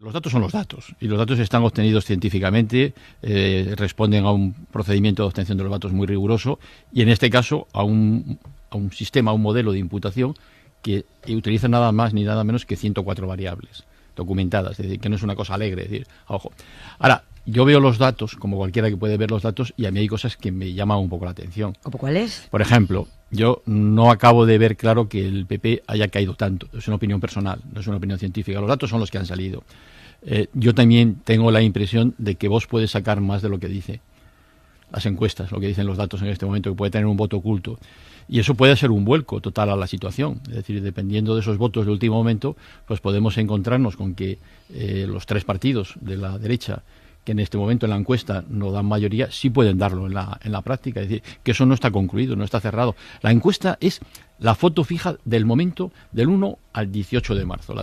Los datos son los datos y los datos están obtenidos científicamente, eh, responden a un procedimiento de obtención de los datos muy riguroso y en este caso a un, a un sistema, a un modelo de imputación que utiliza nada más ni nada menos que 104 variables documentadas, es decir, que no es una cosa alegre, decir, a ojo. Ahora, yo veo los datos, como cualquiera que puede ver los datos, y a mí hay cosas que me llaman un poco la atención. ¿Cómo cuáles? Por ejemplo, yo no acabo de ver claro que el PP haya caído tanto. Es una opinión personal, no es una opinión científica. Los datos son los que han salido. Eh, yo también tengo la impresión de que vos puedes sacar más de lo que dice las encuestas, lo que dicen los datos en este momento, que puede tener un voto oculto. Y eso puede ser un vuelco total a la situación. Es decir, dependiendo de esos votos de último momento, pues podemos encontrarnos con que eh, los tres partidos de la derecha que en este momento en la encuesta no dan mayoría, sí pueden darlo en la, en la práctica. Es decir, que eso no está concluido, no está cerrado. La encuesta es la foto fija del momento del 1 al 18 de marzo.